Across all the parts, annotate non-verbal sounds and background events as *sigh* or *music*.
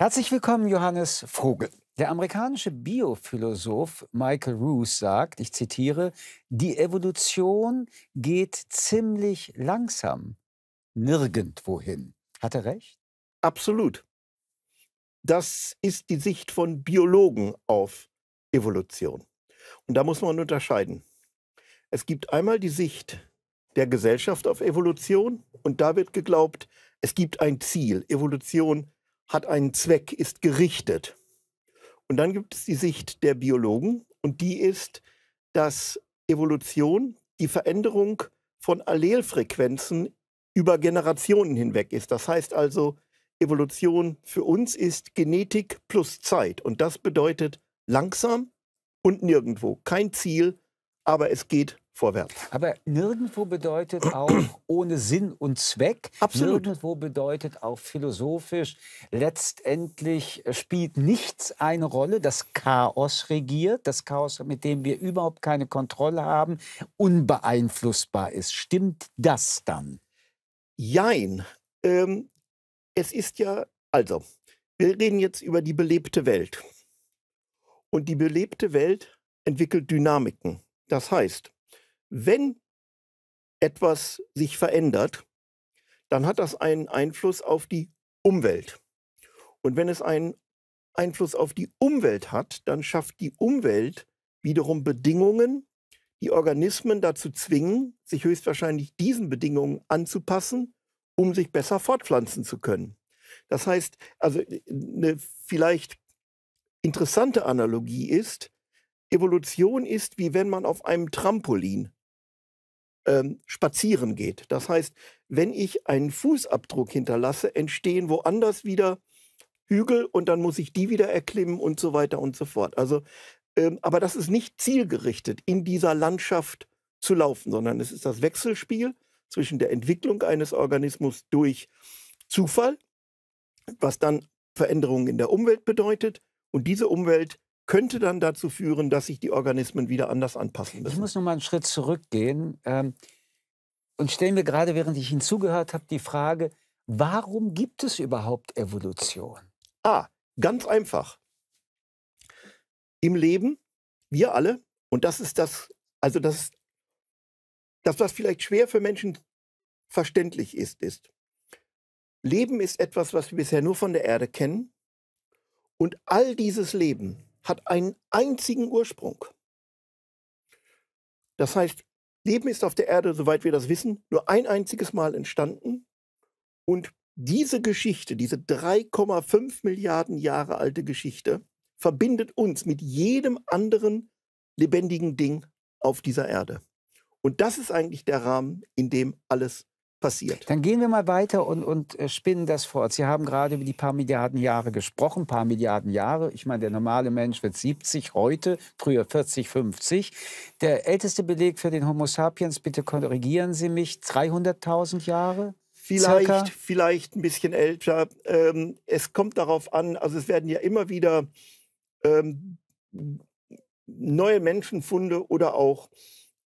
Herzlich willkommen, Johannes Vogel. Der amerikanische Biophilosoph Michael Roos sagt, ich zitiere, die Evolution geht ziemlich langsam, nirgendwohin. Hat er recht? Absolut. Das ist die Sicht von Biologen auf Evolution. Und da muss man unterscheiden. Es gibt einmal die Sicht der Gesellschaft auf Evolution und da wird geglaubt, es gibt ein Ziel. Evolution hat einen Zweck, ist gerichtet. Und dann gibt es die Sicht der Biologen und die ist, dass Evolution die Veränderung von Allelfrequenzen über Generationen hinweg ist. Das heißt also, Evolution für uns ist Genetik plus Zeit und das bedeutet langsam und nirgendwo. Kein Ziel, aber es geht vorwärts. Aber nirgendwo bedeutet auch *clears throat* ohne Sinn und Zweck. Absolut. Nirgendwo bedeutet auch philosophisch, letztendlich spielt nichts eine Rolle. Das Chaos regiert, das Chaos, mit dem wir überhaupt keine Kontrolle haben, unbeeinflussbar ist. Stimmt das dann? Jein. Ähm, es ist ja, also, wir reden jetzt über die belebte Welt. Und die belebte Welt entwickelt Dynamiken. Das heißt, wenn etwas sich verändert, dann hat das einen Einfluss auf die Umwelt. Und wenn es einen Einfluss auf die Umwelt hat, dann schafft die Umwelt wiederum Bedingungen, die Organismen dazu zwingen, sich höchstwahrscheinlich diesen Bedingungen anzupassen, um sich besser fortpflanzen zu können. Das heißt, also eine äh, vielleicht interessante Analogie ist, Evolution ist wie wenn man auf einem Trampolin ähm, spazieren geht. Das heißt, wenn ich einen Fußabdruck hinterlasse, entstehen woanders wieder Hügel und dann muss ich die wieder erklimmen und so weiter und so fort. Also, ähm, aber das ist nicht zielgerichtet, in dieser Landschaft zu laufen, sondern es ist das Wechselspiel zwischen der Entwicklung eines Organismus durch Zufall, was dann Veränderungen in der Umwelt bedeutet, und diese Umwelt könnte dann dazu führen, dass sich die Organismen wieder anders anpassen müssen. Ich muss noch mal einen Schritt zurückgehen ähm, und stellen wir gerade, während ich Ihnen zugehört habe, die Frage, warum gibt es überhaupt Evolution? Ah, ganz einfach. Im Leben, wir alle, und das ist das, also das, das was vielleicht schwer für Menschen verständlich ist, ist, Leben ist etwas, was wir bisher nur von der Erde kennen. Und all dieses Leben hat einen einzigen Ursprung. Das heißt, Leben ist auf der Erde, soweit wir das wissen, nur ein einziges Mal entstanden. Und diese Geschichte, diese 3,5 Milliarden Jahre alte Geschichte, verbindet uns mit jedem anderen lebendigen Ding auf dieser Erde. Und das ist eigentlich der Rahmen, in dem alles passiert. Dann gehen wir mal weiter und, und äh, spinnen das fort. Sie haben gerade über die paar Milliarden Jahre gesprochen, paar Milliarden Jahre. Ich meine, der normale Mensch wird 70 heute, früher 40, 50. Der älteste Beleg für den Homo sapiens, bitte korrigieren Sie mich, 300.000 Jahre? Vielleicht, circa? vielleicht ein bisschen älter. Ähm, es kommt darauf an, also es werden ja immer wieder ähm, neue Menschenfunde oder auch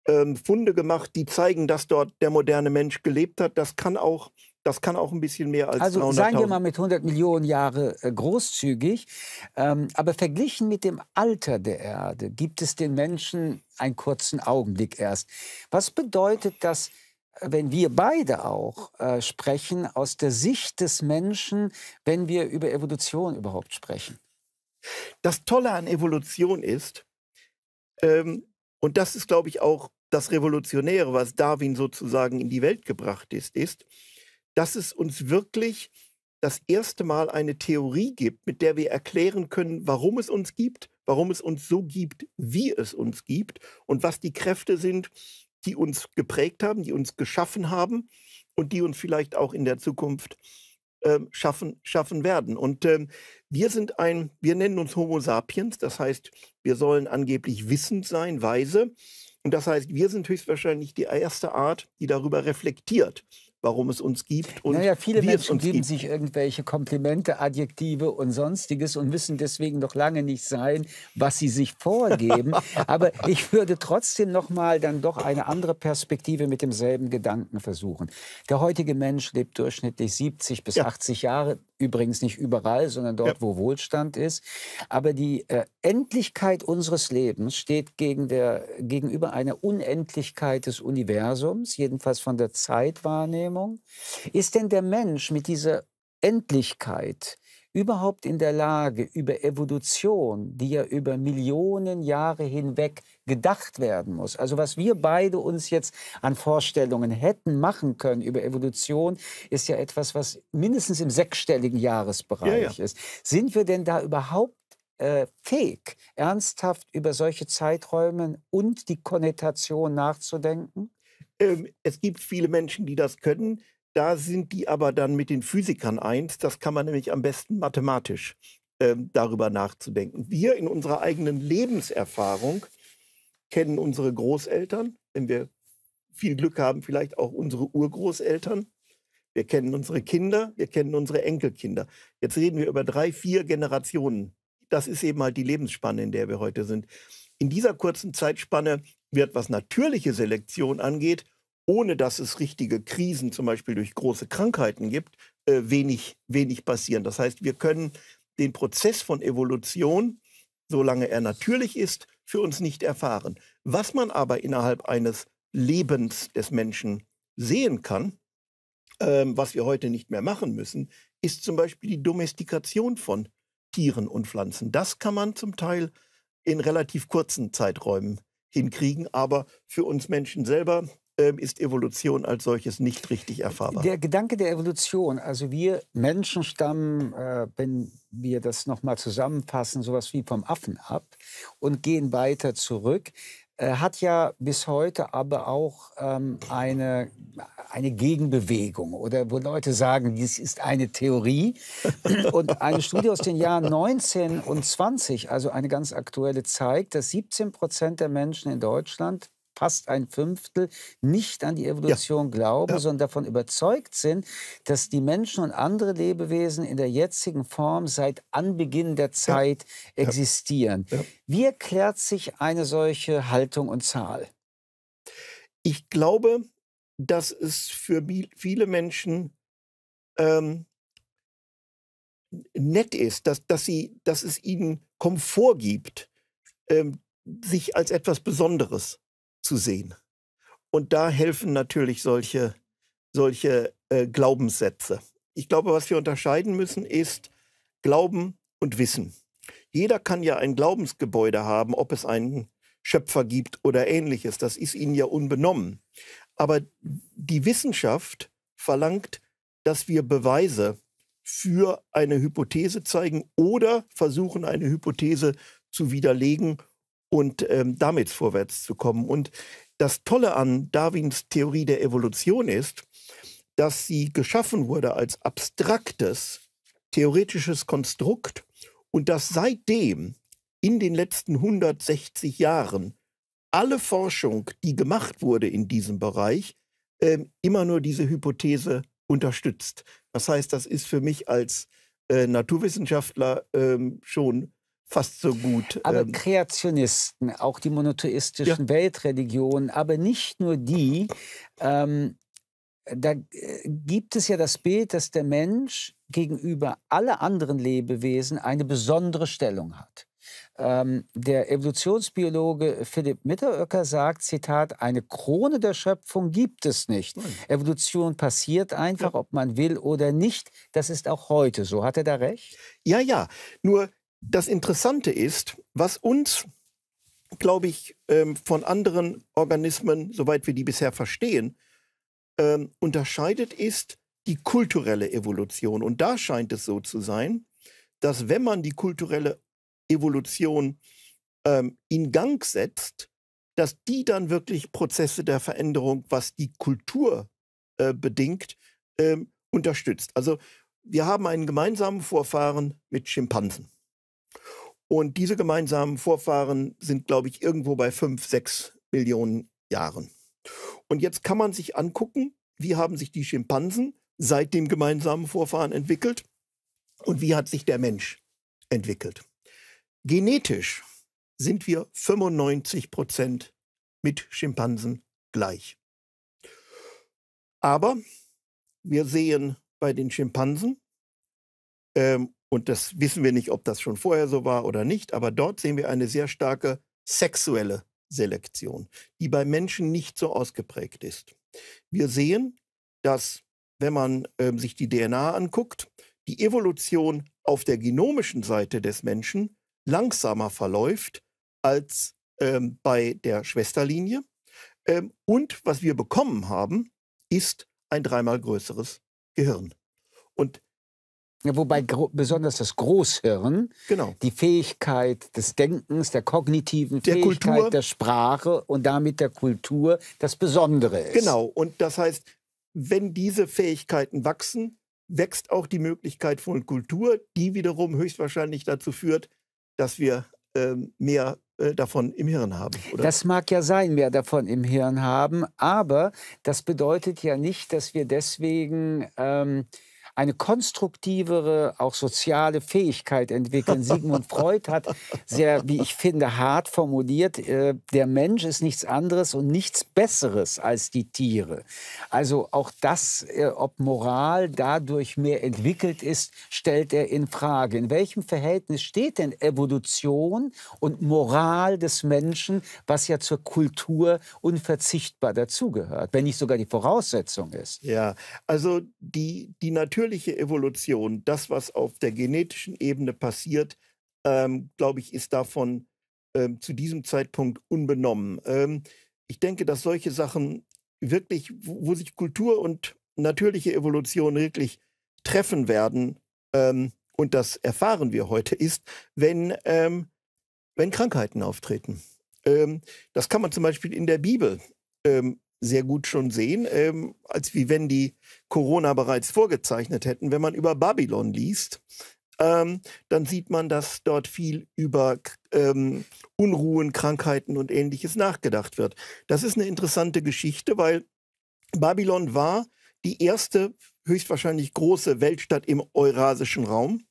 ähm, Funde gemacht, die zeigen, dass dort der moderne Mensch gelebt hat. Das kann auch, das kann auch ein bisschen mehr als Also seien wir mal mit 100 Millionen Jahre äh, großzügig. Ähm, aber verglichen mit dem Alter der Erde gibt es den Menschen einen kurzen Augenblick erst. Was bedeutet das? wenn wir beide auch äh, sprechen, aus der Sicht des Menschen, wenn wir über Evolution überhaupt sprechen? Das Tolle an Evolution ist, ähm, und das ist, glaube ich, auch das Revolutionäre, was Darwin sozusagen in die Welt gebracht ist, ist, dass es uns wirklich das erste Mal eine Theorie gibt, mit der wir erklären können, warum es uns gibt, warum es uns so gibt, wie es uns gibt und was die Kräfte sind, die uns geprägt haben, die uns geschaffen haben und die uns vielleicht auch in der Zukunft äh, schaffen, schaffen werden. Und ähm, wir sind ein, wir nennen uns Homo sapiens, das heißt, wir sollen angeblich wissend sein, weise. Und das heißt, wir sind höchstwahrscheinlich die erste Art, die darüber reflektiert, warum es uns gibt und naja, viele wie Menschen es uns geben gibt. sich irgendwelche Komplimente, Adjektive und sonstiges und müssen deswegen noch lange nicht sein, was sie sich vorgeben. *laughs* Aber ich würde trotzdem noch mal dann doch eine andere Perspektive mit demselben Gedanken versuchen. Der heutige Mensch lebt durchschnittlich 70 bis ja. 80 Jahre übrigens nicht überall, sondern dort, ja. wo Wohlstand ist. Aber die äh, Endlichkeit unseres Lebens steht gegen der, gegenüber einer Unendlichkeit des Universums, jedenfalls von der Zeitwahrnehmung. Ist denn der Mensch mit dieser Endlichkeit überhaupt in der Lage, über Evolution, die ja über Millionen Jahre hinweg gedacht werden muss. Also was wir beide uns jetzt an Vorstellungen hätten machen können über Evolution, ist ja etwas, was mindestens im sechsstelligen Jahresbereich ja, ist. Sind wir denn da überhaupt äh, fähig, ernsthaft über solche Zeiträume und die Konnotation nachzudenken? Ähm, es gibt viele Menschen, die das können. Da sind die aber dann mit den Physikern eins. Das kann man nämlich am besten mathematisch ähm, darüber nachzudenken. Wir in unserer eigenen Lebenserfahrung kennen unsere Großeltern, wenn wir viel Glück haben, vielleicht auch unsere Urgroßeltern. Wir kennen unsere Kinder, wir kennen unsere Enkelkinder. Jetzt reden wir über drei, vier Generationen. Das ist eben halt die Lebensspanne, in der wir heute sind. In dieser kurzen Zeitspanne wird, was natürliche Selektion angeht, ohne dass es richtige Krisen, zum Beispiel durch große Krankheiten gibt, äh, wenig, wenig passieren. Das heißt, wir können den Prozess von Evolution, solange er natürlich ist, für uns nicht erfahren. Was man aber innerhalb eines Lebens des Menschen sehen kann, ähm, was wir heute nicht mehr machen müssen, ist zum Beispiel die Domestikation von Tieren und Pflanzen. Das kann man zum Teil in relativ kurzen Zeiträumen hinkriegen, aber für uns Menschen selber ähm, ist Evolution als solches nicht richtig erfahrbar. Der Gedanke der Evolution, also wir Menschen stammen, äh, wenn wir das nochmal zusammenfassen, sowas wie vom Affen ab und gehen weiter zurück, äh, hat ja bis heute aber auch ähm, eine, eine Gegenbewegung oder wo Leute sagen, dies ist eine Theorie. *laughs* Und eine Studie aus den Jahren 19 und 20, also eine ganz aktuelle, zeigt, dass 17 Prozent der Menschen in Deutschland fast ein Fünftel, nicht an die Evolution ja. glauben, ja. sondern davon überzeugt sind, dass die Menschen und andere Lebewesen in der jetzigen Form seit Anbeginn der Zeit ja. existieren. Wie erklärt sich eine solche Haltung und Zahl? Ich glaube, dass es für viele Menschen ähm, nett ist, dass, dass, sie, dass es ihnen Komfort gibt, ähm, sich als etwas Besonderes zu sehen. Und da helfen natürlich solche, solche äh, Glaubenssätze. Ich glaube, was wir unterscheiden müssen, ist Glauben und Wissen. Jeder kann ja ein Glaubensgebäude haben, ob es einen Schöpfer gibt oder ähnliches. Das ist ihnen ja unbenommen. Aber die Wissenschaft verlangt, dass wir Beweise für eine Hypothese zeigen oder versuchen, eine Hypothese zu widerlegen und ähm, damit vorwärts zu kommen. Und das Tolle an Darwins Theorie der Evolution ist, dass sie geschaffen wurde als abstraktes theoretisches Konstrukt und dass seitdem in den letzten 160 Jahren alle Forschung, die gemacht wurde in diesem Bereich, äh, immer nur diese Hypothese unterstützt. Das heißt, das ist für mich als äh, Naturwissenschaftler äh, schon fast so gut. Aber ähm, Kreationisten, auch die monotheistischen ja. Weltreligionen, aber nicht nur die. Ähm, da äh, gibt es ja das Bild, dass der Mensch gegenüber alle anderen Lebewesen eine besondere Stellung hat. Ähm, der Evolutionsbiologe Philipp Mitteröcker sagt, Zitat, eine Krone der Schöpfung gibt es nicht. Nein. Evolution passiert einfach, ja. ob man will oder nicht. Das ist auch heute so. Hat er da recht? Ja, ja. Nur das Interessante ist, was uns, glaube ich, ähm, von anderen Organismen, soweit wir die bisher verstehen, ähm, unterscheidet, ist die kulturelle Evolution. Und da scheint es so zu sein, dass wenn man die kulturelle Evolution ähm, in Gang setzt, dass die dann wirklich Prozesse der Veränderung, was die Kultur äh, bedingt, äh, unterstützt. Also wir haben einen gemeinsamen Vorfahren mit Schimpansen. Und diese gemeinsamen Vorfahren sind, glaube ich, irgendwo bei fünf, sechs Millionen Jahren. Und jetzt kann man sich angucken, wie haben sich die Schimpansen seit dem gemeinsamen Vorfahren entwickelt und wie hat sich der Mensch entwickelt. Genetisch sind wir 95 Prozent mit Schimpansen gleich. Aber wir sehen bei den Schimpansen ähm, und das wissen wir nicht, ob das schon vorher so war oder nicht, aber dort sehen wir eine sehr starke sexuelle Selektion, die bei Menschen nicht so ausgeprägt ist. Wir sehen, dass wenn man äh, sich die DNA anguckt, die Evolution auf der genomischen Seite des Menschen langsamer verläuft als ähm, bei der Schwesterlinie. Ähm, und was wir bekommen haben, ist ein dreimal größeres Gehirn. Und Wobei besonders das Großhirn genau. die Fähigkeit des Denkens, der kognitiven der Fähigkeit Kultur. der Sprache und damit der Kultur das Besondere ist. Genau, und das heißt, wenn diese Fähigkeiten wachsen, wächst auch die Möglichkeit von Kultur, die wiederum höchstwahrscheinlich dazu führt, dass wir ähm, mehr äh, davon im Hirn haben. Oder? Das mag ja sein, mehr davon im Hirn haben, aber das bedeutet ja nicht, dass wir deswegen ähm, eine konstruktivere, auch soziale Fähigkeit entwickeln. *laughs* Sigmund Freud hat sehr, wie ich finde, hart formuliert, äh, der Mensch ist nichts anderes und nichts Besseres als die Tiere. Also auch das, äh, ob Moral dadurch mehr entwickelt ist, stellt er in Frage. In welchem Verhältnis steht denn Evolution und Moral des Menschen, was ja zur Kultur unverzichtbar dazugehört, wenn nicht sogar die Voraussetzung ist? Ja, also die, die Natur natürliche Evolution, das, was auf der genetischen Ebene passiert, ähm, glaube ich, ist davon ähm, zu diesem Zeitpunkt unbenommen. Ähm, ich denke, dass solche Sachen wirklich, wo, wo, sich Kultur und natürliche Evolution wirklich treffen werden, ähm, und das erfahren wir heute, ist, wenn, ähm, wenn Krankheiten auftreten. Ähm, das kann man zum Beispiel in der Bibel sehr gut schon sehen, ähm, als wie wenn die Corona bereits vorgezeichnet hätten. Wenn man über Babylon liest, ähm, dann sieht man, dass dort viel über ähm, Unruhen, Krankheiten und ähnliches nachgedacht wird. Das ist eine interessante Geschichte, weil Babylon war die erste höchstwahrscheinlich große Weltstadt im eurasischen Raum.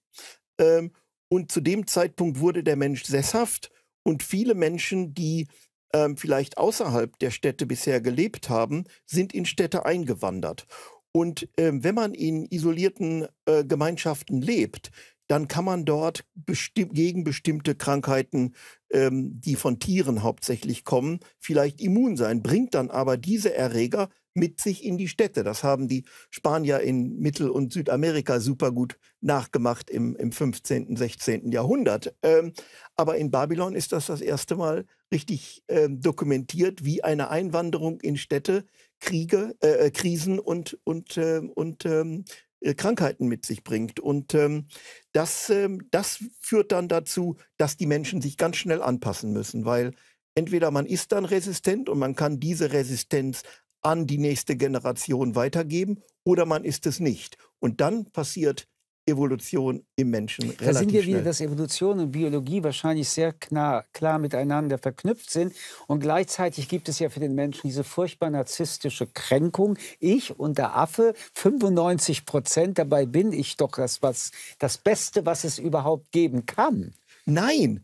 Ähm, und zu dem Zeitpunkt wurde der Mensch sesshaft und viele Menschen, die ähm, vielleicht außerhalb der Städte bisher gelebt haben, sind in Städte eingewandert. Und ähm, wenn man in isolierten äh, Gemeinschaften lebt, dann kann man dort besti gegen bestimmte Krankheiten, ähm, die von Tieren hauptsächlich kommen, vielleicht immun sein, bringt dann aber diese Erreger mit sich in die Städte. Das haben die Spanier in Mittel- und Südamerika super gut nachgemacht im, im 15., 16. Jahrhundert. Ähm, aber in Babylon ist das das erste Mal richtig ähm, dokumentiert, wie eine Einwanderung in Städte Kriege, äh, äh Krisen und, und, äh, und ähm, äh, Krankheiten mit sich bringt. Und ähm, das, ähm, das führt dann dazu, dass die Menschen sich ganz schnell anpassen müssen, weil entweder man ist dann resistent und man kann diese Resistenz an die nächste Generation weitergeben oder man ist es nicht. Und dann passiert Evolution im Menschen relativ Da sind wir schnell. wieder, dass Evolution und Biologie wahrscheinlich sehr klar, klar miteinander verknüpft sind. Und gleichzeitig gibt es ja für den Menschen diese furchtbar narzisstische Kränkung. Ich und der Affe, 95 Prozent, dabei bin ich doch das, was, das Beste, was es überhaupt geben kann. Nein,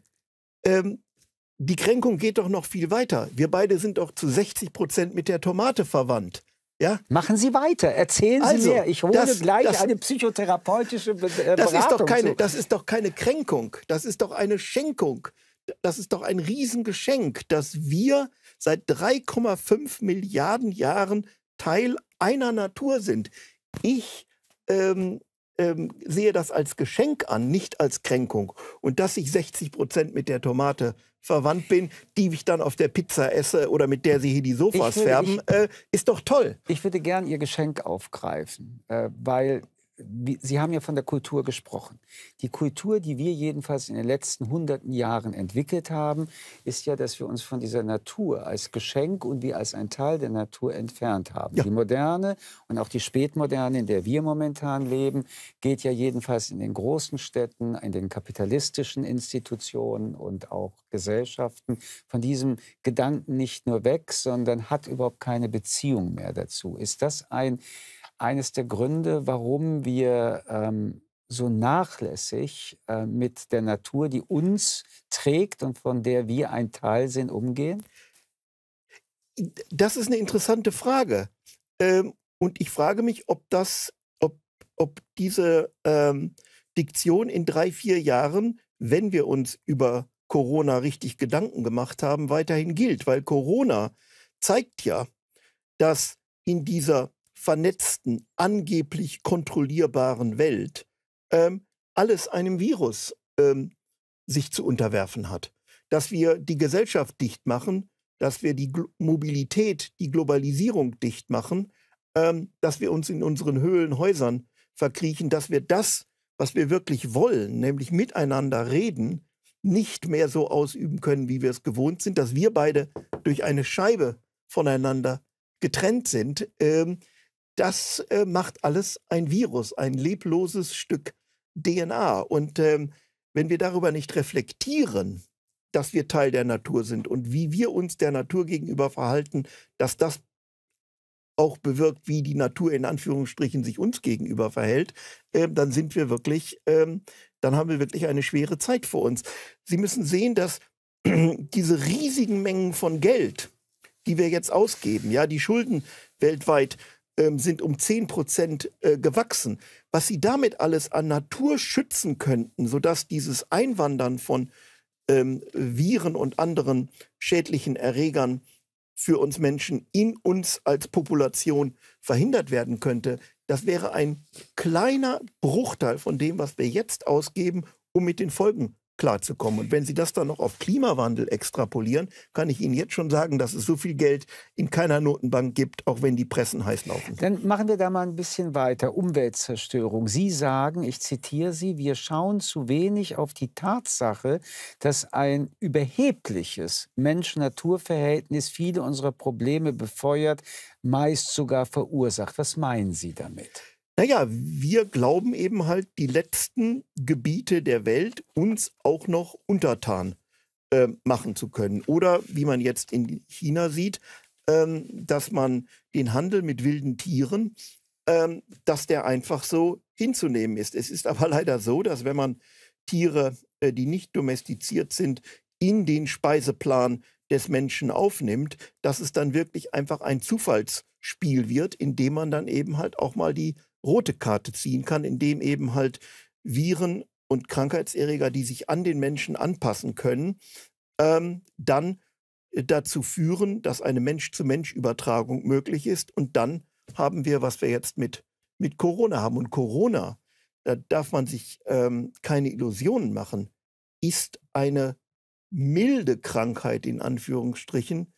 ähm, die Kränkung geht doch noch viel weiter. Wir beide sind doch zu 60 Prozent mit der Tomate verwandt. Ja? Machen Sie weiter, erzählen Sie also, mehr. Ich hole das, gleich das, eine psychotherapeutische Be äh, das Beratung. Ist doch keine, zu. Das ist doch keine Kränkung, das ist doch eine Schenkung. Das ist doch ein Riesengeschenk, dass wir seit 3,5 Milliarden Jahren Teil einer Natur sind. Ich ähm, ähm, sehe das als Geschenk an, nicht als Kränkung. Und dass ich 60 Prozent mit der Tomate verwandt bin, die ich dann auf der Pizza esse oder mit der sie hier die Sofas würde, färben, ich, äh, ist doch toll. Ich würde gern Ihr Geschenk aufgreifen, äh, weil Sie haben ja von der Kultur gesprochen. Die Kultur, die wir jedenfalls in den letzten hunderten Jahren entwickelt haben, ist ja, dass wir uns von dieser Natur als Geschenk und wie als ein Teil der Natur entfernt haben. Ja. Die moderne und auch die spätmoderne, in der wir momentan leben, geht ja jedenfalls in den großen Städten, in den kapitalistischen Institutionen und auch Gesellschaften von diesem Gedanken nicht nur weg, sondern hat überhaupt keine Beziehung mehr dazu. Ist das ein eines der Gründe, warum wir ähm, so nachlässig äh, mit der Natur, die uns trägt und von der wir ein Teil sind, umgehen? Das ist eine interessante Frage. Ähm, und ich frage mich, ob das, ob, ob diese ähm, Diktion in drei, vier Jahren, wenn wir uns über Corona richtig Gedanken gemacht haben, weiterhin gilt. Weil Corona zeigt ja, dass in dieser vernetzten, angeblich kontrollierbaren Welt ähm, alles einem Virus ähm, sich zu unterwerfen hat. Dass wir die Gesellschaft dicht machen, dass wir die Glo Mobilität, die Globalisierung dicht machen, ähm, dass wir uns in unseren Höhlen, Häusern verkriechen, dass wir das, was wir wirklich wollen, nämlich miteinander reden, nicht mehr so ausüben können, wie wir es gewohnt sind, dass wir beide durch eine Scheibe voneinander getrennt sind. Ähm, das äh, macht alles ein Virus, ein lebloses Stück DNA. Und ähm, wenn wir darüber nicht reflektieren, dass wir Teil der Natur sind und wie wir uns der Natur gegenüber verhalten, dass das auch bewirkt, wie die Natur in Anführungsstrichen sich uns gegenüber verhält, äh, dann sind wir wirklich, ähm, dann haben wir wirklich eine schwere Zeit vor uns. Sie müssen sehen, dass *clears throat* diese riesigen Mengen von Geld, die wir jetzt ausgeben, ja, die Schulden weltweit ähm, sind um 10 Prozent äh, gewachsen. Was sie damit alles an Natur schützen könnten, sodass dieses Einwandern von ähm, Viren und anderen schädlichen Erregern für uns Menschen in uns als Population verhindert werden könnte, das wäre ein kleiner Bruchteil von dem, was wir jetzt ausgeben, um mit den Folgen klarzukommen. Und wenn Sie das dann noch auf Klimawandel extrapolieren, kann ich Ihnen jetzt schon sagen, dass es so viel Geld in keiner Notenbank gibt, auch wenn die Pressen heiß laufen. Dann machen wir da mal ein bisschen weiter. Umweltzerstörung. Sie sagen, ich zitiere Sie, wir schauen zu wenig auf die Tatsache, dass ein überhebliches Mensch-Natur-Verhältnis viele unserer Probleme befeuert, meist sogar verursacht. Was meinen Sie damit? naja, wir glauben eben halt, die letzten Gebiete der Welt uns auch noch untertan äh, machen zu können. Oder wie man jetzt in China sieht, ähm, dass man den Handel mit wilden Tieren, ähm, dass der einfach so hinzunehmen ist. Es ist aber *laughs* leider so, dass wenn man Tiere, äh, die nicht domestiziert sind, in den Speiseplan des Menschen aufnimmt, dass es dann wirklich einfach ein Zufallsspiel wird, indem man dann eben halt auch mal die rote Karte ziehen kann, indem eben halt Viren und Krankheitserreger, die sich an den Menschen anpassen können, ähm, dann äh, dazu führen, dass eine Mensch-zu-Mensch-Übertragung möglich ist. Und dann haben wir, was wir jetzt mit, mit Corona haben. Und Corona, da darf man sich ähm, keine Illusionen machen, ist eine milde Krankheit in Anführungsstrichen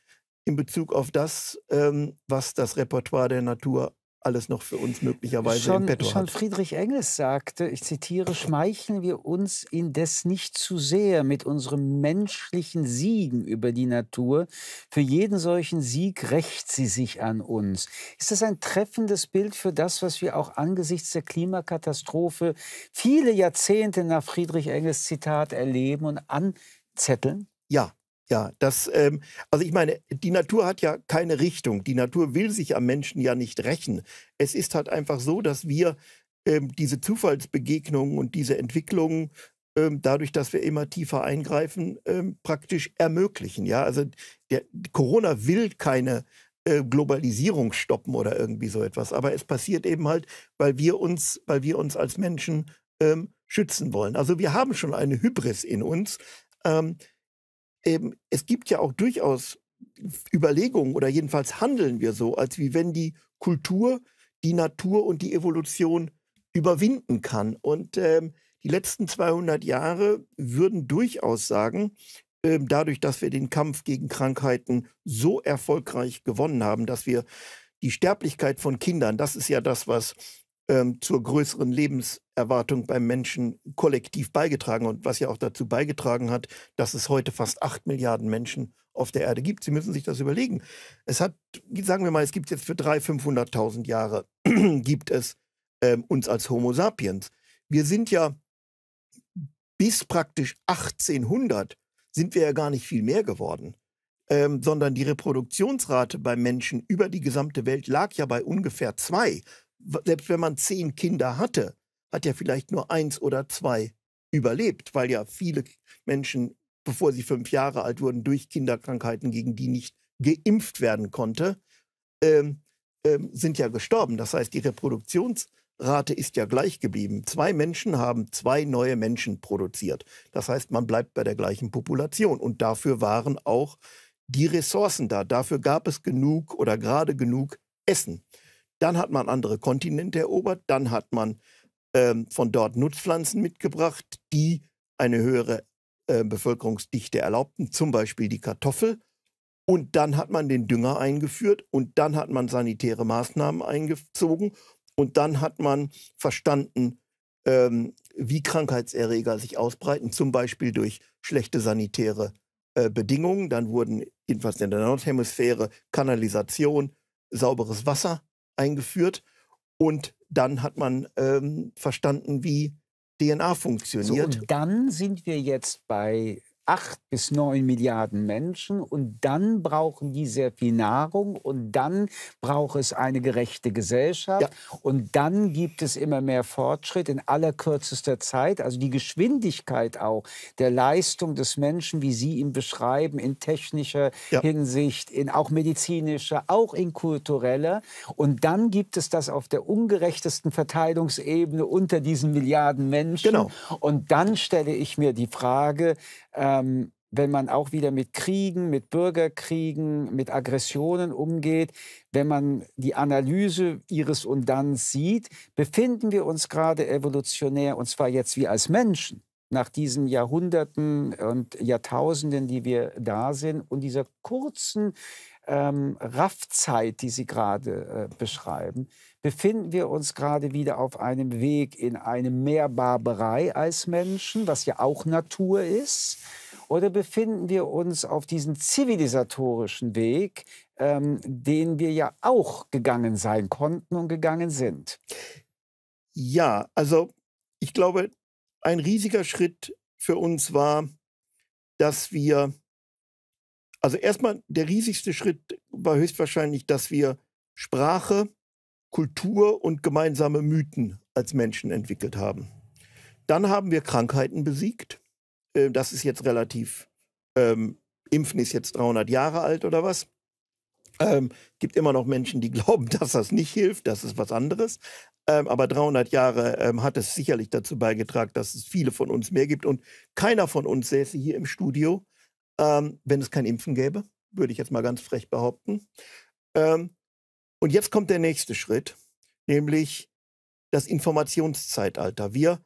in Bezug auf das, ähm, was das Repertoire der Natur alles noch für uns möglicherweise schon, im Petto schon Friedrich Engels sagte, ich zitiere, schmeicheln wir uns indes nicht zu sehr mit unserem menschlichen Siegen über die Natur. Für jeden solchen Sieg rächt sie sich an uns. Ist das ein treffendes Bild für das, was wir auch angesichts der Klimakatastrophe viele Jahrzehnte nach Friedrich Engels Zitat erleben und anzetteln? Ja, ja, das, ähm, also ich meine, die Natur hat ja keine Richtung. Die Natur will sich am Menschen ja nicht rächen. Es ist halt einfach so, dass wir ähm, diese Zufallsbegegnungen und diese Entwicklungen ähm, dadurch, dass wir immer tiefer eingreifen, ähm, praktisch ermöglichen. Ja, also der, Corona will keine äh, Globalisierung stoppen oder irgendwie so etwas. Aber es passiert eben halt, weil wir uns, weil wir uns als Menschen ähm, schützen wollen. Also wir haben schon eine Hybris in uns. Ähm, ähm, es gibt ja auch durchaus Überlegungen oder jedenfalls handeln wir so, als wie wenn die Kultur die Natur und die Evolution überwinden kann. Und ähm, die letzten 200 Jahre würden durchaus sagen, ähm, dadurch, dass wir den Kampf gegen Krankheiten so erfolgreich gewonnen haben, dass wir die Sterblichkeit von Kindern, das ist ja das, was ähm, zur größeren Lebenserwartung beim Menschen kollektiv beigetragen und was ja auch dazu beigetragen hat, dass es heute fast 8 Milliarden Menschen auf der Erde gibt. Sie müssen sich das überlegen. Es hat, sagen wir mal, es gibt jetzt für 300.000, 500.000 Jahre, *clears throat* gibt es ähm, uns als Homo sapiens. Wir sind ja bis praktisch 1800 sind wir ja gar nicht viel mehr geworden, ähm, sondern die Reproduktionsrate bei Menschen über die gesamte Welt lag ja bei ungefähr zwei selbst wenn man zehn Kinder hatte, hat ja vielleicht nur eins oder zwei überlebt, weil ja viele Menschen, bevor sie fünf Jahre alt wurden, durch Kinderkrankheiten, gegen die nicht geimpft werden konnte, ähm, ähm, sind ja gestorben. Das heißt, die Reproduktionsrate ist ja gleich geblieben. Zwei Menschen haben zwei neue Menschen produziert. Das heißt, man bleibt bei der gleichen Population. Und dafür waren auch die Ressourcen da. Dafür gab es genug oder gerade genug Essen. Dann hat man andere Kontinente erobert, dann hat man ähm, von dort Nutzpflanzen mitgebracht, die eine höhere äh, Bevölkerungsdichte erlaubten, zum Beispiel die Kartoffel. Und dann hat man den Dünger eingeführt und dann hat man sanitäre Maßnahmen eingezogen und dann hat man verstanden, ähm, wie Krankheitserreger sich ausbreiten, zum Beispiel durch schlechte sanitäre äh, Bedingungen. Dann wurden jedenfalls in der Nordhemisphäre Kanalisation, sauberes Wasser eingeführt. Und dann hat man ähm, verstanden, wie DNA funktioniert. So, und dann sind wir jetzt bei acht bis neun Milliarden Menschen und dann brauchen die sehr viel Nahrung und dann braucht es eine gerechte Gesellschaft ja. und dann gibt es immer mehr Fortschritt in allerkürzester Zeit. Also die Geschwindigkeit auch der Leistung des Menschen, wie Sie ihn beschreiben, in technischer ja. Hinsicht, in auch medizinischer, auch in kultureller. Und dann gibt es das auf der ungerechtesten Verteilungsebene unter diesen Milliarden Menschen. Genau. Und dann stelle ich mir die Frage, äh, ähm, wenn man auch wieder mit Kriegen, mit Bürgerkriegen, mit Aggressionen umgeht, wenn man die Analyse ihres und dann sieht, befinden wir uns gerade evolutionär, und zwar jetzt wie als Menschen, nach diesen Jahrhunderten und Jahrtausenden, die wir da sind, und dieser kurzen ähm, Raffzeit, die Sie gerade äh, beschreiben, befinden wir uns gerade wieder auf einem Weg in eine Mehrbarbarei als Menschen, was ja auch Natur ist. Oder befinden wir uns auf diesem zivilisatorischen Weg, ähm, den wir ja auch gegangen sein konnten und gegangen sind? Ja, also ich glaube, ein riesiger Schritt für uns war, dass wir, also erstmal der riesigste Schritt war höchstwahrscheinlich, dass wir Sprache, Kultur und gemeinsame Mythen als Menschen entwickelt haben. Dann haben wir Krankheiten besiegt. Äh, das ist jetzt relativ, ähm, Impfen ist jetzt 300 Jahre alt oder was. Ähm, gibt immer noch Menschen, die *laughs* glauben, dass das nicht hilft, das ist was anderes. Ähm, aber 300 Jahre ähm, hat es sicherlich dazu beigetragen, dass es viele von uns mehr gibt. Und keiner von uns säße hier im Studio, ähm, wenn es kein Impfen gäbe, würde ich jetzt mal ganz frech behaupten. Ähm, und jetzt kommt der nächste Schritt, nämlich das Informationszeitalter. Wir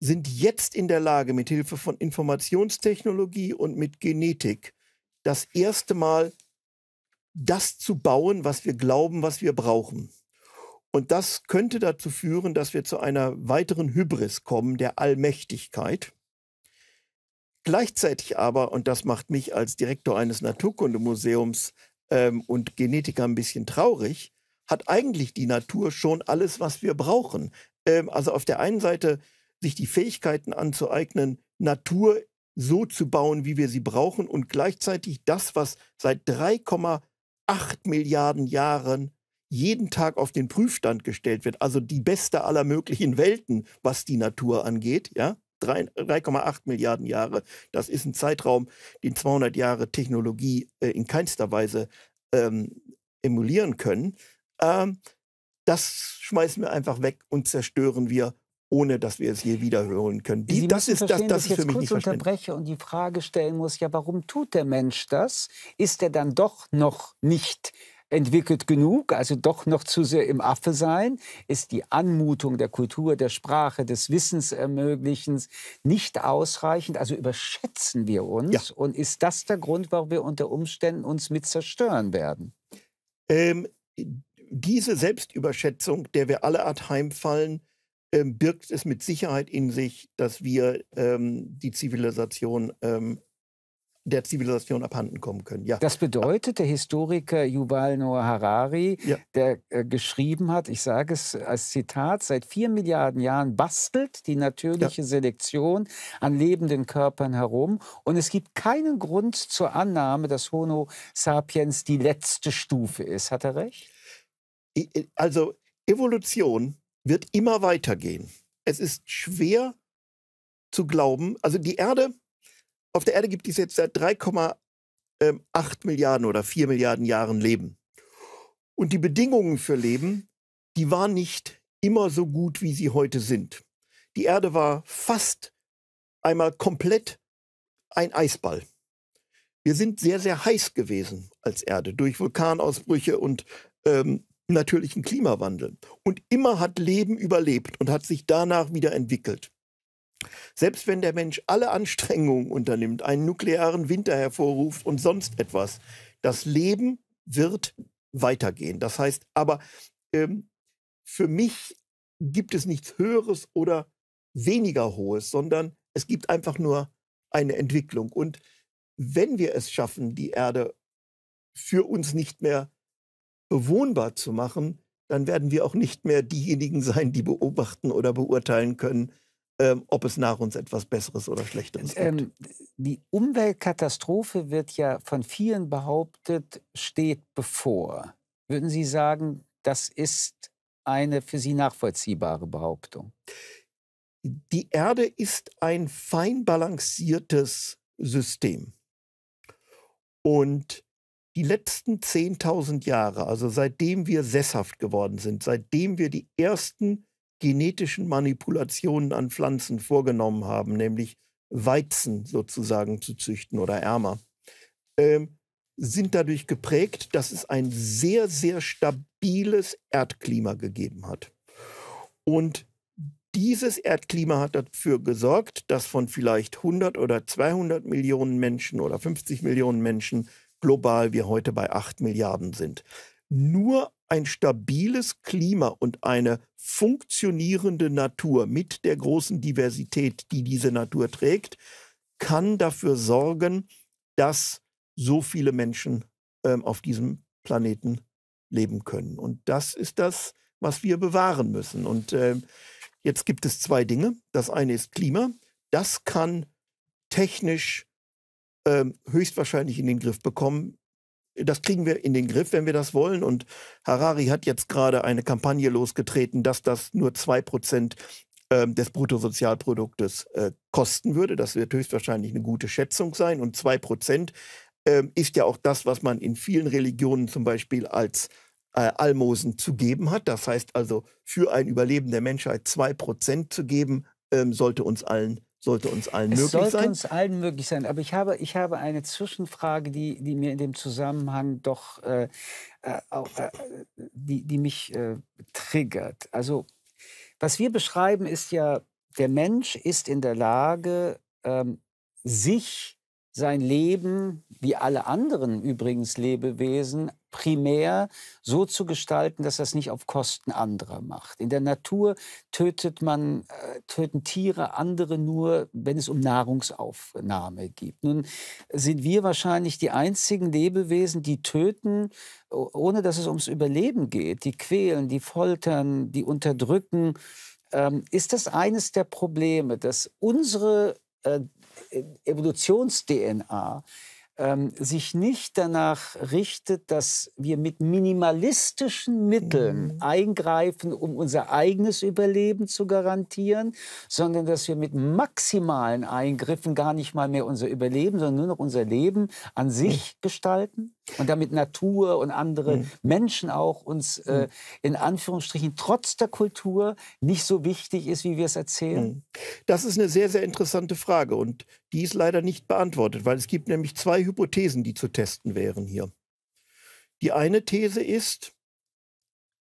sind jetzt in der Lage, mit Hilfe von Informationstechnologie und mit Genetik das erste Mal das zu bauen, was wir glauben, was wir brauchen. Und das könnte dazu führen, dass wir zu einer weiteren Hybris kommen, der Allmächtigkeit. Gleichzeitig aber, und das macht mich als Direktor eines Naturkundemuseums ähm, und Genetiker ein bisschen traurig, hat eigentlich die Natur schon alles, was wir brauchen. Ähm, also auf der einen Seite sich die Fähigkeiten anzueignen, Natur so zu bauen, wie wir sie brauchen und gleichzeitig das, was seit 3,8 Milliarden Jahren jeden Tag auf den Prüfstand gestellt wird, also die beste aller möglichen Welten, was die Natur angeht, ja, 3,8 Milliarden Jahre, das ist ein Zeitraum, den 200 Jahre Technologie äh, in keinster Weise ähm, emulieren können, ähm, das schmeißen wir einfach weg und zerstören wir ohne dass wir es je wieder hören können. Die, das ist, das, das dass ist ich für mich nicht unterbreche und die Frage stellen muss, ja, warum tut der Mensch das? Ist er dann doch noch nicht entwickelt genug, also doch noch zu sehr im Affe sein, ist die Anmutung der Kultur, der Sprache, des Wissens nicht ausreichend. Also überschätzen wir uns ja. und ist das der Grund, warum wir unter Umständen uns mit zerstören werden? Ähm, diese Selbstüberschätzung, der wir alle Art heimfallen, ähm, birgt es mit Sicherheit in sich, dass wir ähm, die Zivilisation ähm, der Zivilisation abhanden kommen können. Ja. Das bedeutet, der Historiker Yuval Noah Harari, ja. der äh, geschrieben hat, ich sage es als Zitat, seit vier Milliarden Jahren bastelt die natürliche ja. Selektion an lebenden Körpern herum und es gibt keinen Grund zur Annahme, dass Homo sapiens die letzte Stufe ist. Hat er recht? Also Evolution wird immer weitergehen. Es ist schwer zu glauben, also die Erde, auf der Erde gibt es jetzt seit 3,8 ähm, Milliarden oder 4 Milliarden Jahren Leben. Und die Bedingungen für Leben, die waren nicht immer so gut, wie sie heute sind. Die Erde war fast einmal komplett ein Eisball. Wir sind sehr, sehr heiß gewesen als Erde durch Vulkanausbrüche und ähm, natürlichen Klimawandel. Und immer hat Leben überlebt und hat sich danach wieder entwickelt. Selbst wenn der Mensch alle Anstrengungen unternimmt, einen nuklearen Winter hervorruft und sonst etwas, das Leben wird weitergehen. Das heißt aber, ähm, für mich gibt es nichts Höheres oder weniger Hohes, sondern es gibt einfach nur eine Entwicklung. Und wenn wir es schaffen, die Erde für uns nicht mehr bewohnbar zu machen, dann werden wir auch nicht mehr diejenigen sein, die beobachten oder beurteilen können, ähm, ob es nach uns etwas Besseres oder Schlechteres äh, gibt. Ähm, die Umweltkatastrophe wird ja von vielen behauptet, steht bevor. Würden Sie sagen, das ist eine für Sie nachvollziehbare Behauptung? Die Erde ist ein fein balanciertes System. Und die letzten 10.000 Jahre, also seitdem wir sesshaft geworden sind, seitdem wir die ersten genetischen Manipulationen an Pflanzen vorgenommen haben, nämlich Weizen sozusagen zu züchten oder Ärmer, ähm, sind dadurch geprägt, dass es ein sehr, sehr stabiles Erdklima gegeben hat. Und dieses Erdklima hat dafür gesorgt, dass von vielleicht 100 oder 200 Millionen Menschen oder 50 Millionen Menschen global wir heute bei 8 Milliarden sind. Nur ein stabiles Klima und eine funktionierende Natur mit der großen Diversität, die diese Natur trägt, kann dafür sorgen, dass so viele Menschen ähm, auf diesem Planeten leben können. Und das ist das, was wir bewahren müssen. Und äh, jetzt gibt es zwei Dinge. Das eine ist Klima. Das kann technisch ähm, höchstwahrscheinlich in den Griff bekommen. Das kriegen wir in den Griff, wenn wir das wollen. Und Harari hat jetzt gerade eine Kampagne losgetreten, dass das nur 2% ähm, des Bruttosozialproduktes äh, kosten würde. Das wird höchstwahrscheinlich eine gute Schätzung sein. Und 2% ähm, ist ja auch das, was man in vielen Religionen zum Beispiel als äh, Almosen zu geben hat. Das heißt also, für ein Überleben der Menschheit 2% zu geben, sollte uns allen sollte uns allen es möglich sollte sein. sollte uns allen möglich sein. Aber ich habe, ich habe eine Zwischenfrage, die, die mir in dem Zusammenhang doch äh, äh, auch, äh, die, die mich äh, triggert. Also was wir beschreiben ist ja, der Mensch ist in der Lage, ähm, sich sein Leben, wie alle anderen übrigens Lebewesen, primär so zu gestalten, dass das nicht auf Kosten anderer macht. In der Natur tötet man, äh, töten Tiere andere nur, wenn es um Nahrungsaufnahme geht. Nun sind wir wahrscheinlich die einzigen Lebewesen, die töten, ohne dass es ums Überleben geht. Die quälen, die foltern, die unterdrücken. Ähm, ist das eines der Probleme, dass unsere äh, Evolutions-DNA ähm, sich nicht danach richtet, dass wir mit minimalistischen Mitteln mhm. eingreifen, um unser eigenes Überleben zu garantieren, sondern dass wir mit maximalen Eingriffen gar nicht mal mehr unser Überleben, sondern nur noch unser Leben an sich mhm. gestalten und damit Natur und andere mhm. Menschen auch uns äh, mhm. in Anführungsstrichen trotz der Kultur nicht so wichtig ist, wie wir es erzählen? Mhm. Das ist eine sehr, sehr interessante Frage und die ist leider nicht beantwortet, weil es gibt nämlich zwei Hypothesen, die zu testen wären hier. Die eine These ist,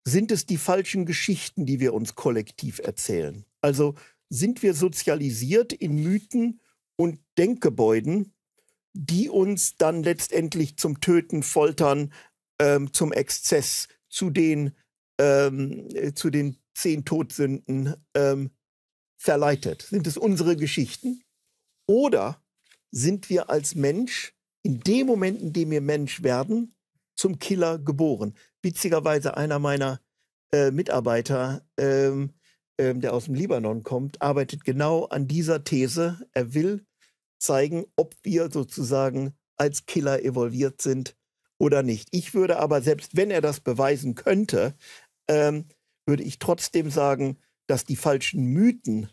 sind es die falschen Geschichten, die wir uns kollektiv erzählen? Also sind wir sozialisiert in Mythen und Denkgebäuden, die uns dann letztendlich zum Töten, Foltern, ähm, zum Exzess, zu den, ähm, äh, zu den zehn Todsünden ähm, verleitet? Sind es unsere Geschichten? Oder sind wir als Mensch in dem Moment, in dem wir Mensch werden, zum Killer geboren. Witzigerweise einer meiner äh, Mitarbeiter, ähm, ähm, der aus dem Libanon kommt, arbeitet genau an dieser These. Er will zeigen, ob wir sozusagen als Killer evolviert sind oder nicht. Ich würde aber, selbst wenn er das beweisen könnte, ähm, würde ich trotzdem sagen, dass die falschen Mythen,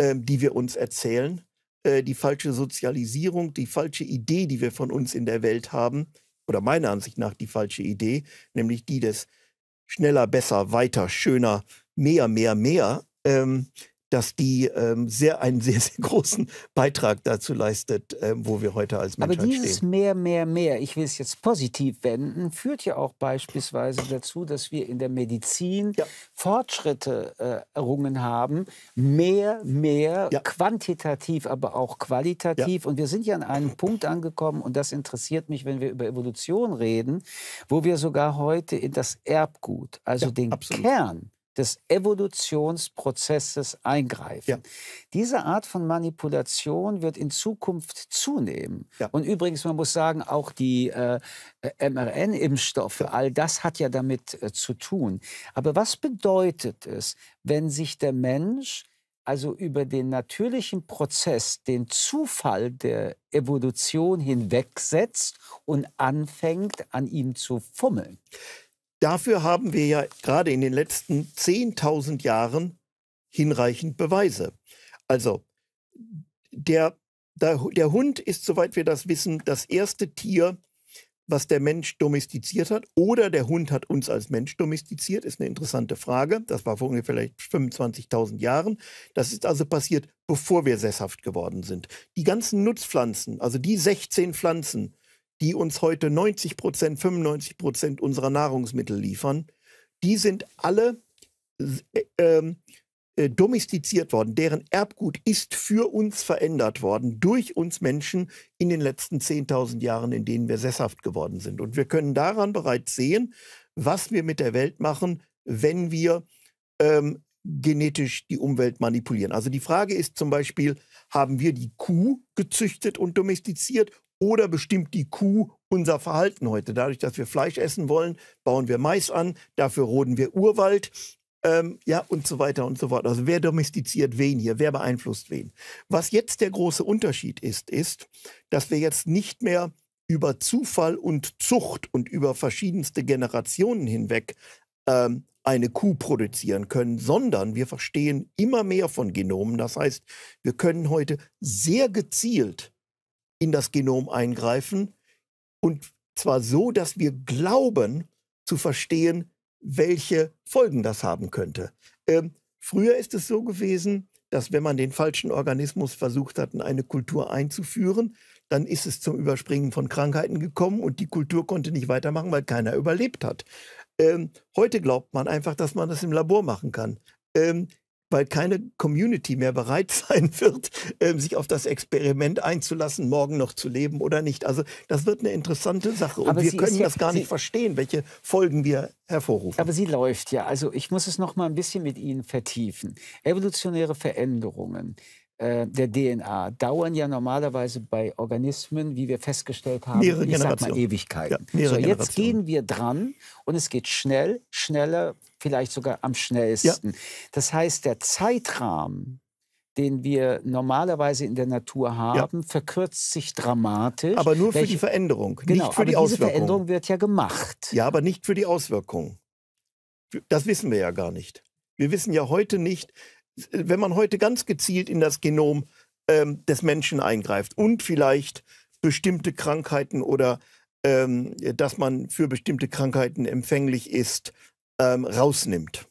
ähm, die wir uns erzählen, äh, die falsche Sozialisierung, die falsche Idee, die wir von uns in der Welt haben, oder meiner Ansicht nach die falsche Idee, nämlich die des schneller, besser, weiter, schöner, mehr, mehr, mehr, ähm, dass die ähm, sehr, einen sehr, sehr großen Beitrag dazu leistet, äh, wo wir heute als Menschheit stehen. Aber dieses stehen. mehr, mehr, mehr, ich will es jetzt positiv wenden, führt ja auch beispielsweise dazu, dass wir in der Medizin ja. Fortschritte äh, errungen haben, mehr, mehr, ja. quantitativ, aber auch qualitativ. Ja. Und wir sind ja an einem Punkt angekommen, und das interessiert mich, wenn wir über Evolution reden, wo wir sogar heute in das Erbgut, also den absolut. Kern, des Evolutionsprozesses eingreifen. Ja. Diese Art von Manipulation wird in Zukunft zunehmen. Ja. Und übrigens, man muss sagen, auch die äh, mRN-Impfstoffe, all das hat ja damit äh, zu tun. Aber was bedeutet es, wenn sich der Mensch also über den natürlichen Prozess, den Zufall der Evolution hinwegsetzt und anfängt, an ihm zu fummeln? Dafür haben wir ja gerade in den letzten 10.000 Jahren hinreichend Beweise. Also der, der, der Hund ist, soweit wir das wissen, das erste Tier, was der Mensch domestiziert hat. Oder der Hund hat uns als Mensch domestiziert, ist eine interessante Frage. Das war vor ungefähr 25.000 Jahren. Das ist also passiert, bevor wir sesshaft geworden sind. Die ganzen Nutzpflanzen, also die 16 Pflanzen, die uns heute 90 Prozent, 95 Prozent unserer Nahrungsmittel liefern, die sind alle äh, ähm, äh, domestiziert worden. Deren Erbgut ist für uns verändert worden, durch uns Menschen in den letzten 10.000 Jahren, in denen wir sesshaft geworden sind. Und wir können daran bereits sehen, was wir mit der Welt machen, wenn wir ähm, genetisch die Umwelt manipulieren. Also die Frage ist zum Beispiel, haben wir die Kuh gezüchtet und domestiziert oder bestimmt die Kuh unser Verhalten heute? Dadurch, dass wir Fleisch essen wollen, bauen wir Mais an, dafür roden wir Urwald. Ähm, ja, und so weiter und so fort. Also wer domestiziert wen hier, wer beeinflusst wen. Was jetzt der große Unterschied ist, ist, dass wir jetzt nicht mehr über Zufall und Zucht und über verschiedenste Generationen hinweg ähm, eine Kuh produzieren können, sondern wir verstehen immer mehr von Genomen. Das heißt, wir können heute sehr gezielt in das Genom eingreifen und zwar so, dass wir glauben zu verstehen, welche Folgen das haben könnte. Ähm, früher ist es so gewesen, dass wenn man den falschen Organismus versucht hat, in eine Kultur einzuführen, dann ist es zum Überspringen von Krankheiten gekommen und die Kultur konnte nicht weitermachen, weil keiner überlebt hat. Ähm, heute glaubt man einfach, dass man das im Labor machen kann. Ähm, weil keine Community mehr bereit *laughs* sein wird, äh, sich auf das Experiment einzulassen, morgen noch zu leben oder nicht. Also das wird eine interessante Sache. Und aber wir können ja, das gar nicht verstehen, welche Folgen wir hervorrufen. Aber sie läuft ja. Also ich muss es noch mal ein bisschen mit Ihnen vertiefen. Evolutionäre Veränderungen äh, der DNA dauern ja normalerweise bei Organismen, wie wir festgestellt haben, mehrere ich sag mal Ewigkeiten. Ja, so, jetzt gehen wir dran und es geht schnell, schneller, vielleicht sogar am schnellsten. Ja. Das heißt, der Zeitrahmen, den wir normalerweise in der Natur haben, ja. verkürzt sich dramatisch. Aber nur für Welche, die Veränderung, genau, nicht für die Auswirkung. Diese Veränderung wird ja gemacht. Ja, aber nicht für die Auswirkung. Das wissen wir ja gar nicht. Wir wissen ja heute nicht, wenn man heute ganz gezielt in das Genom ähm, des Menschen eingreift und vielleicht bestimmte Krankheiten oder ähm, dass man für bestimmte Krankheiten empfänglich ist, ähm, rausnimmt.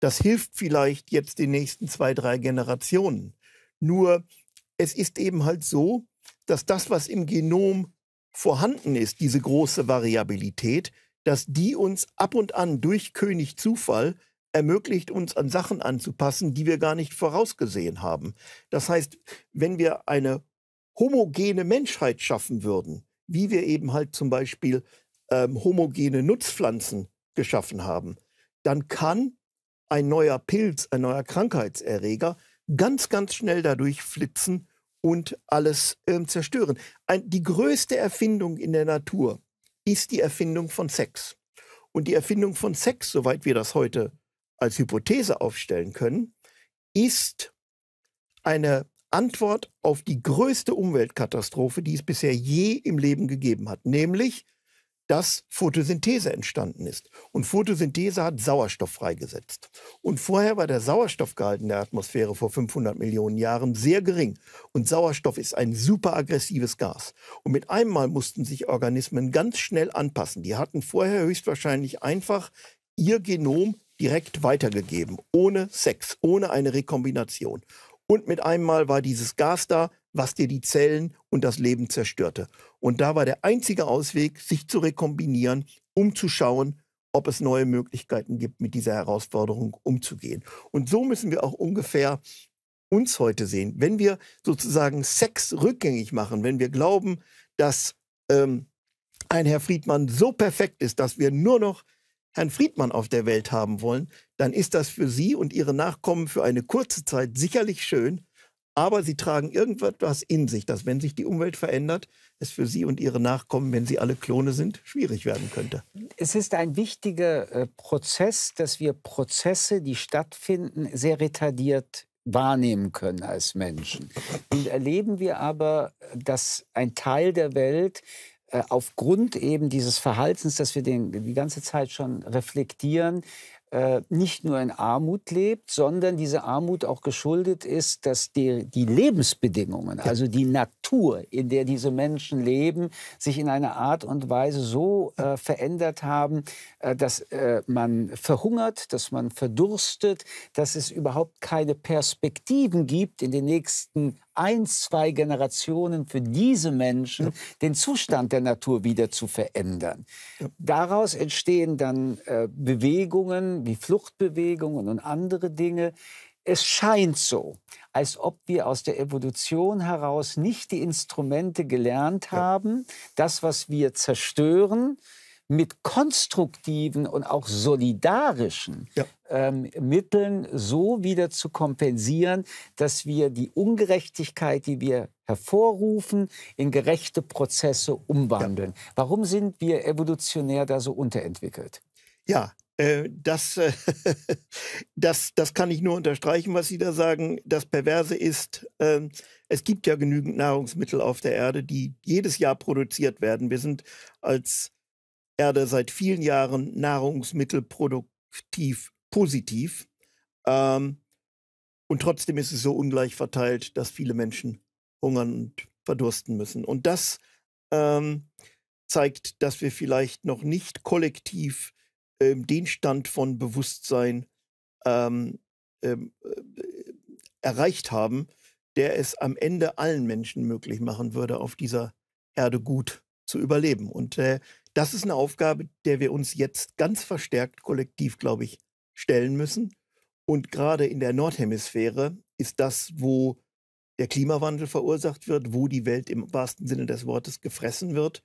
Das hilft vielleicht jetzt den nächsten zwei, drei Generationen. Nur es ist eben halt so, dass das, was im Genom vorhanden ist, diese große Variabilität, dass die uns ab und an durch König Zufall ermöglicht uns an Sachen anzupassen, die wir gar nicht vorausgesehen haben. Das heißt, wenn wir eine homogene Menschheit schaffen würden, wie wir eben halt zum Beispiel ähm, homogene Nutzpflanzen geschaffen haben, dann kann ein neuer Pilz, ein neuer Krankheitserreger ganz, ganz schnell dadurch flitzen und alles ähm, zerstören. Ein, die größte Erfindung in der Natur ist die Erfindung von Sex. Und die Erfindung von Sex, soweit wir das heute als Hypothese aufstellen können, ist eine Antwort auf die größte Umweltkatastrophe, die es bisher je im Leben gegeben hat, nämlich dass Photosynthese entstanden ist. Und Photosynthese hat Sauerstoff freigesetzt. Und vorher war der Sauerstoffgehalt in der Atmosphäre vor 500 Millionen Jahren sehr gering. Und Sauerstoff ist ein super aggressives Gas. Und mit einem Mal mussten sich Organismen ganz schnell anpassen. Die hatten vorher höchstwahrscheinlich einfach ihr Genom direkt weitergegeben, ohne Sex, ohne eine Rekombination. Und mit einem Mal war dieses Gas da, was dir die Zellen und das Leben zerstörte. Und da war der einzige Ausweg, sich zu rekombinieren, um zu schauen, ob es neue Möglichkeiten gibt, mit dieser Herausforderung umzugehen. Und so müssen wir auch ungefähr uns heute sehen. Wenn wir sozusagen Sex rückgängig machen, wenn wir glauben, dass ähm, ein Herr Friedmann so perfekt ist, dass wir nur noch Herrn Friedmann auf der Welt haben wollen, dann ist das für Sie und Ihre Nachkommen für eine kurze Zeit sicherlich schön, aber Sie tragen irgendetwas in sich, dass wenn sich die Umwelt verändert, es für Sie und Ihre Nachkommen, wenn Sie alle Klone sind, schwierig werden könnte. Es ist ein wichtiger äh, Prozess, dass wir Prozesse, die stattfinden, sehr retardiert wahrnehmen können als Menschen. Und erleben wir aber, dass ein Teil der Welt äh, aufgrund eben dieses Verhaltens, dass wir den, die ganze Zeit schon reflektieren, äh, nicht nur in Armut lebt, sondern diese Armut auch geschuldet ist, dass die, die Lebensbedingungen, ja. also die Natur, in der diese Menschen leben, sich in einer Art und Weise so äh, verändert haben, äh, dass äh, man verhungert, dass man verdurstet, dass es überhaupt keine Perspektiven gibt in den nächsten ein, zwei Generationen für diese Menschen ja. den Zustand der Natur wieder zu verändern. Ja. Daraus entstehen dann äh, Bewegungen wie Fluchtbewegungen und andere Dinge. Es scheint so, als ob wir aus der Evolution heraus nicht die Instrumente gelernt haben, ja. das, was wir zerstören, äh, mit konstruktiven und auch solidarischen ja. ähm, Mitteln so wieder zu kompensieren, dass wir die Ungerechtigkeit, die wir hervorrufen, in gerechte Prozesse umwandeln. Ja. Warum sind wir evolutionär da so unterentwickelt? Ja, äh, das, äh, *laughs* das, das kann ich nur unterstreichen, was Sie da sagen. Das Perverse ist, äh, es gibt ja genügend Nahrungsmittel auf der Erde, die jedes Jahr produziert werden. Wir sind als Erde seit vielen Jahren nahrungsmittelproduktiv positiv. Ähm, und trotzdem ist es so ungleich verteilt, dass viele Menschen hungern und verdursten müssen. Und das ähm, zeigt, dass wir vielleicht noch nicht kollektiv ähm, den Stand von Bewusstsein ähm, ähm äh, erreicht haben, der es am Ende allen Menschen möglich machen würde, auf dieser Erde gut zu überleben. Und äh, das ist eine Aufgabe, der wir uns jetzt ganz verstärkt kollektiv, glaube ich, stellen müssen. Und gerade in der Nordhemisphäre ist das, wo der Klimawandel verursacht wird, wo die Welt im wahrsten Sinne des Wortes gefressen wird.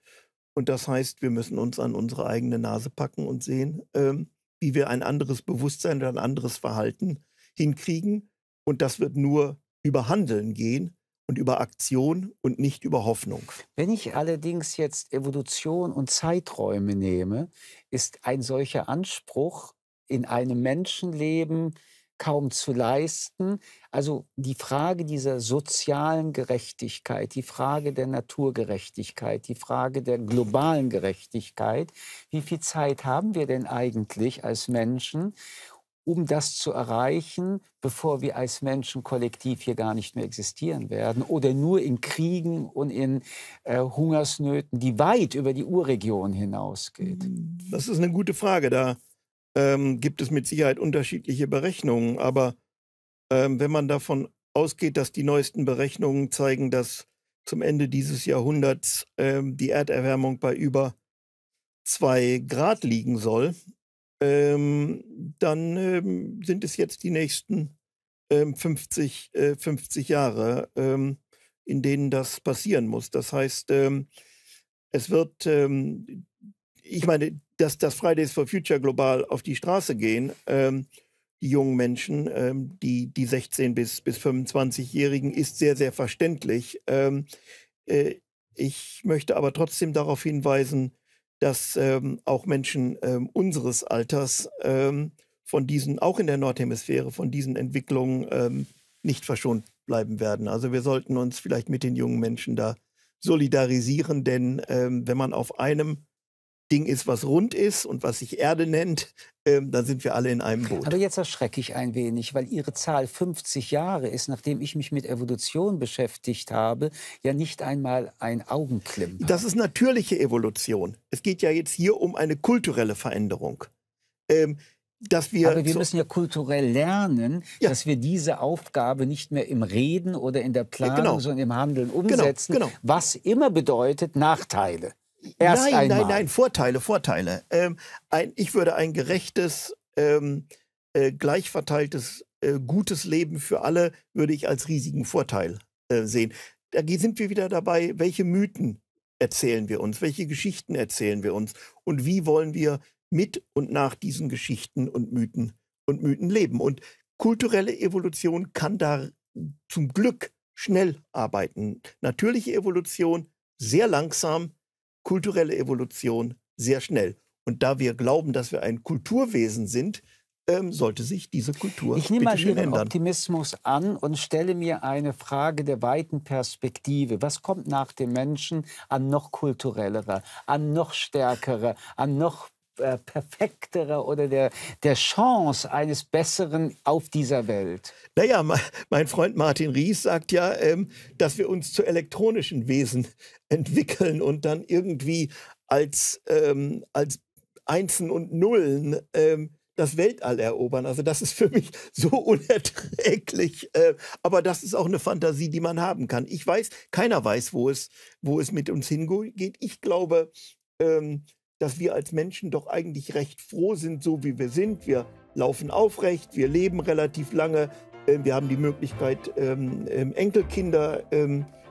Und das heißt, wir müssen uns an unsere eigene Nase packen und sehen, ähm, wie wir ein anderes Bewusstsein oder ein anderes Verhalten hinkriegen. Und das wird nur über Handeln gehen und über Aktion und nicht über Hoffnung. Wenn ich allerdings jetzt Evolution und Zeiträume nehme, ist ein solcher Anspruch in einem Menschenleben kaum zu leisten. Also die Frage dieser sozialen Gerechtigkeit, die Frage der Naturgerechtigkeit, die Frage der globalen Gerechtigkeit, wie viel Zeit haben wir denn eigentlich als Menschen? um das zu erreichen, bevor wir als Menschen kollektiv hier gar nicht mehr existieren werden oder nur in Kriegen und in äh, Hungersnöten, die weit über die Urregion hinausgeht? Mm, das ist eine gute Frage. Da ähm, gibt es mit Sicherheit unterschiedliche Berechnungen. Aber ähm, wenn man davon ausgeht, dass die neuesten Berechnungen zeigen, dass zum Ende dieses Jahrhunderts ähm, die Erderwärmung bei über 2 Grad liegen soll, ähm, dann ähm, sind es jetzt die nächsten ähm, 50, äh, 50 Jahre, ähm, in denen das passieren muss. Das heißt, ähm, es wird, ähm, ich meine, dass das Fridays for Future global auf die Straße gehen, die jungen Menschen, die, die 16- bis, bis 25-Jährigen, ist sehr, sehr verständlich. Äh, ich möchte aber trotzdem darauf hinweisen, dass ähm, auch Menschen ähm, unseres Alters ähm, von diesen, auch in der Nordhemisphäre, von diesen Entwicklungen ähm, nicht verschont bleiben werden. Also wir sollten uns vielleicht mit den jungen Menschen da solidarisieren, denn ähm, wenn man auf einem Ding ist, was rund ist und was sich Erde nennt, ähm, dann sind wir alle in einem Boot. Aber jetzt erschrecke ich ein wenig, weil Ihre Zahl 50 Jahre ist, nachdem ich mich mit Evolution beschäftigt habe, ja nicht einmal ein Augenklimper. Das ist natürliche Evolution. Es geht ja jetzt hier um eine kulturelle Veränderung. Ähm, dass wir Aber wir so müssen ja kulturell lernen, ja. dass wir diese Aufgabe nicht mehr im Reden oder in der Planung, ja, genau. sondern im Handeln genau, umsetzen, genau, genau. was immer bedeutet Nachteile. Erst nein, einmal. nein, nein, Vorteile, Vorteile. Ähm, ein, ich würde ein gerechtes, ähm, äh, gleich äh, gutes Leben für alle, würde ich als riesigen Vorteil äh, sehen. Da sind wir wieder dabei, welche Mythen erzählen wir uns, welche Geschichten erzählen wir uns und wie wollen wir mit und nach diesen Geschichten und Mythen und Mythen leben. Und kulturelle Evolution kann da zum Glück schnell arbeiten. Natürliche Evolution sehr langsam, kulturelle Evolution sehr schnell. Und da wir glauben, dass wir ein Kulturwesen sind, ähm, sollte sich diese Kultur Ich nehme mal Ihren ändern. Optimismus an und stelle mir eine Frage der weiten Perspektive. Was kommt nach dem Menschen an noch kulturellere, an noch stärkere, an noch äh, perfektere oder der, der Chance eines Besseren auf dieser Welt? Naja, mein Freund Martin Ries sagt ja, ähm, dass wir uns zu elektronischen Wesen *laughs* entwickeln und dann irgendwie als, ähm, als Einsen und Nullen ähm, das Weltall erobern. Also das ist für mich *laughs* so unerträglich. Äh, aber das ist auch eine Fantasie, die man haben kann. Ich weiß, keiner weiß, wo es, wo es mit uns hingeht. Ich glaube, dass wir als Menschen doch eigentlich recht froh sind, so wie wir sind. Wir laufen aufrecht, wir leben relativ lange, ähm, wir haben die Möglichkeit, ähm, ähm, Enkelkinder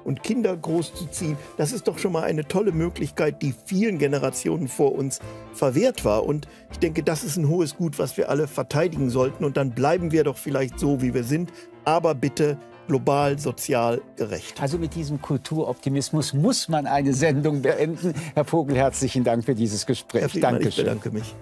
und Kinder großzuziehen. Das ist doch schon mal eine tolle Möglichkeit, die vielen Generationen vor uns verwehrt war. Und ich denke, das ist ein hohes Gut, was wir alle verteidigen sollten. Und dann bleiben wir doch vielleicht so, wie wir sind, aber bitte global, sozial gerecht. Also mit diesem Kulturoptimismus muss man eine Sendung beenden. Herr Vogel, herzlichen Dank für dieses Gespräch. Herr Friedmann, Dankeschön. Ich bedanke mich.